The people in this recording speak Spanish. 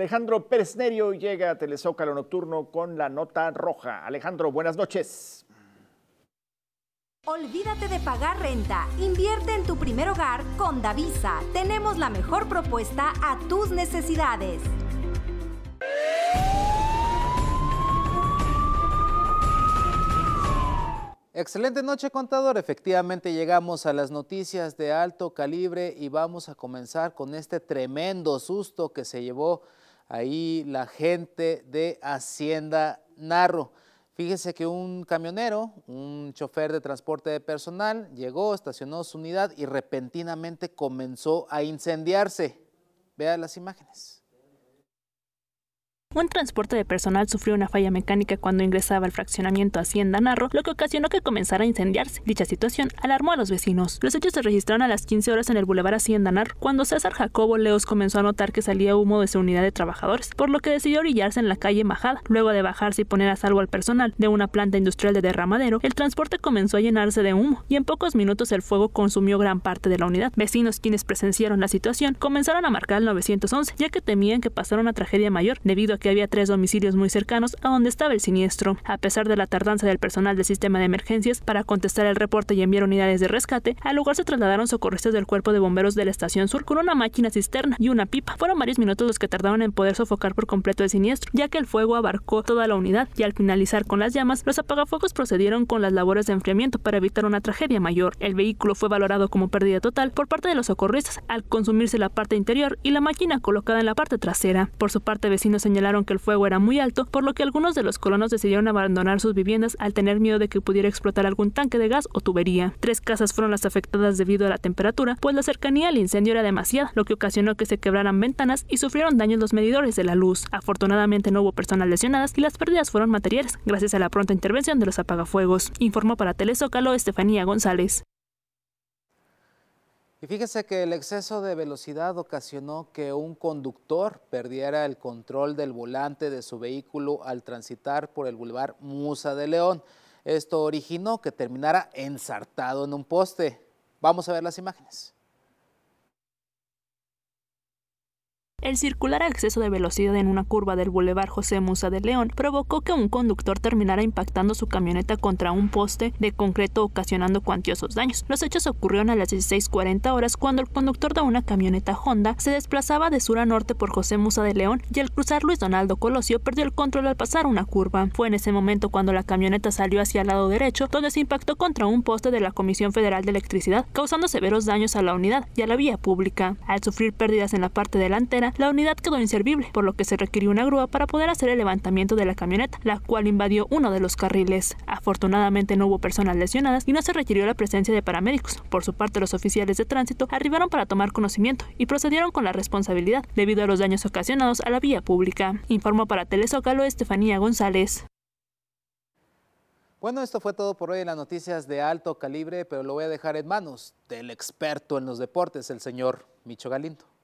Alejandro Pérez Nerio llega a Telezócalo Nocturno con la nota roja. Alejandro, buenas noches. Olvídate de pagar renta. Invierte en tu primer hogar con Davisa. Tenemos la mejor propuesta a tus necesidades. Excelente noche contador, efectivamente llegamos a las noticias de alto calibre y vamos a comenzar con este tremendo susto que se llevó ahí la gente de Hacienda Narro. Fíjese que un camionero, un chofer de transporte de personal, llegó, estacionó su unidad y repentinamente comenzó a incendiarse. Vean las imágenes. Un transporte de personal sufrió una falla mecánica cuando ingresaba al fraccionamiento Hacienda Narro, lo que ocasionó que comenzara a incendiarse. Dicha situación alarmó a los vecinos. Los hechos se registraron a las 15 horas en el Boulevard Hacienda Narro, cuando César Jacobo Leos comenzó a notar que salía humo de su unidad de trabajadores, por lo que decidió orillarse en la calle Majada. Luego de bajarse y poner a salvo al personal de una planta industrial de derramadero, el transporte comenzó a llenarse de humo y en pocos minutos el fuego consumió gran parte de la unidad. Vecinos quienes presenciaron la situación comenzaron a marcar el 911, ya que temían que pasara una tragedia mayor debido a que había tres domicilios muy cercanos a donde estaba el siniestro. A pesar de la tardanza del personal del sistema de emergencias para contestar el reporte y enviar unidades de rescate, al lugar se trasladaron socorristas del cuerpo de bomberos de la estación sur con una máquina cisterna y una pipa. Fueron varios minutos los que tardaron en poder sofocar por completo el siniestro, ya que el fuego abarcó toda la unidad y al finalizar con las llamas, los apagafuegos procedieron con las labores de enfriamiento para evitar una tragedia mayor. El vehículo fue valorado como pérdida total por parte de los socorristas al consumirse la parte interior y la máquina colocada en la parte trasera. Por su parte, vecinos señalaron que el fuego era muy alto, por lo que algunos de los colonos decidieron abandonar sus viviendas al tener miedo de que pudiera explotar algún tanque de gas o tubería. Tres casas fueron las afectadas debido a la temperatura, pues la cercanía al incendio era demasiada, lo que ocasionó que se quebraran ventanas y sufrieron daños los medidores de la luz. Afortunadamente no hubo personas lesionadas y las pérdidas fueron materiales, gracias a la pronta intervención de los apagafuegos, informó para Telezócalo Estefanía González. Y fíjese que el exceso de velocidad ocasionó que un conductor perdiera el control del volante de su vehículo al transitar por el Boulevard Musa de León. Esto originó que terminara ensartado en un poste. Vamos a ver las imágenes. El circular exceso de velocidad en una curva del Boulevard José Musa de León provocó que un conductor terminara impactando su camioneta contra un poste de concreto ocasionando cuantiosos daños. Los hechos ocurrieron a las 16.40 horas cuando el conductor de una camioneta Honda se desplazaba de sur a norte por José Musa de León y al cruzar Luis Donaldo Colosio perdió el control al pasar una curva. Fue en ese momento cuando la camioneta salió hacia el lado derecho donde se impactó contra un poste de la Comisión Federal de Electricidad causando severos daños a la unidad y a la vía pública. Al sufrir pérdidas en la parte delantera la unidad quedó inservible, por lo que se requirió una grúa para poder hacer el levantamiento de la camioneta, la cual invadió uno de los carriles. Afortunadamente no hubo personas lesionadas y no se requirió la presencia de paramédicos. Por su parte, los oficiales de tránsito arribaron para tomar conocimiento y procedieron con la responsabilidad debido a los daños ocasionados a la vía pública. Informó para Telezócalo Estefanía González. Bueno, esto fue todo por hoy en las noticias de alto calibre, pero lo voy a dejar en manos del experto en los deportes, el señor Micho Galindo.